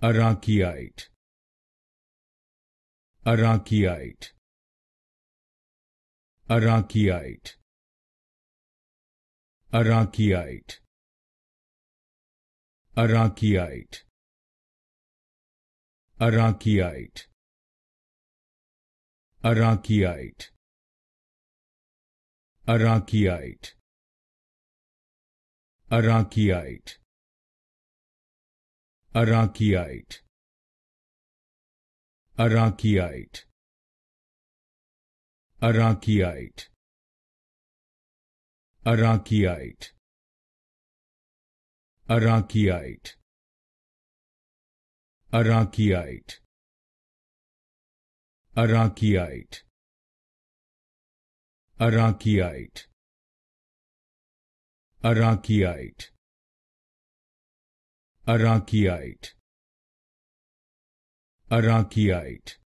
Arachiite Arachiite Arachiite Arachiite Arachiite Arachiite Arachiite Arachiite Arachiite Arachiite Arachiite Arachiite Arachiite Arachiite Arachiite Arachiite Arachiite Arachiite Arachiite Arachiite